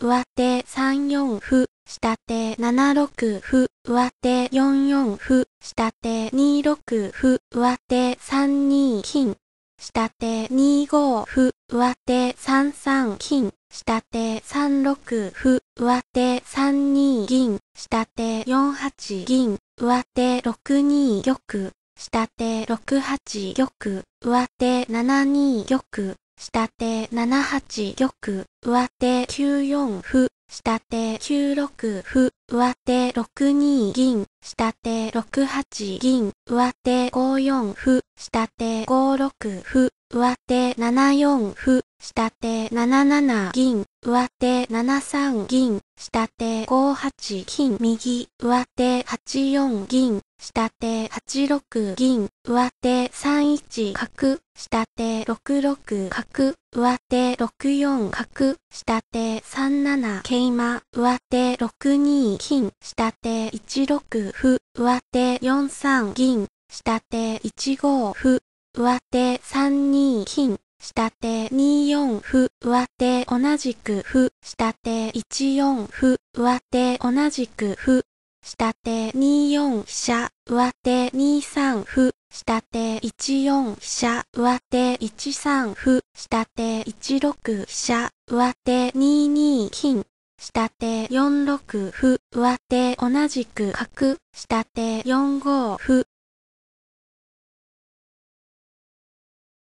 上手3四歩、下手7六歩、上手4四歩、下手2六歩、上手3二金。下手2五歩、上手3三金。下手3六歩、上手3二銀。下手4八銀。上手6二玉。下手6八玉。上手7二玉。下手7八玉、上手9四歩、下手9六歩、上手6二銀、下手6八銀、上手5四歩、下手5六歩、上手7四歩、下手7七銀、上手7三銀、下手5八金右、上手8四銀、下手8 6銀、上手3 1角、下手6 6角、上手6 4角、下手3 7桂馬、上手6 2金、下手1 6歩、上手4 3銀、下手1 5歩、上手3 2金、下手2 4歩、上手同じく歩、下手1 4歩、上手同じく歩、下手2四飛車、上手2三歩、下手1四飛車、上手1三歩、下手1六飛車、上手2二金。下手4六歩、上手同じく角、下手4五歩、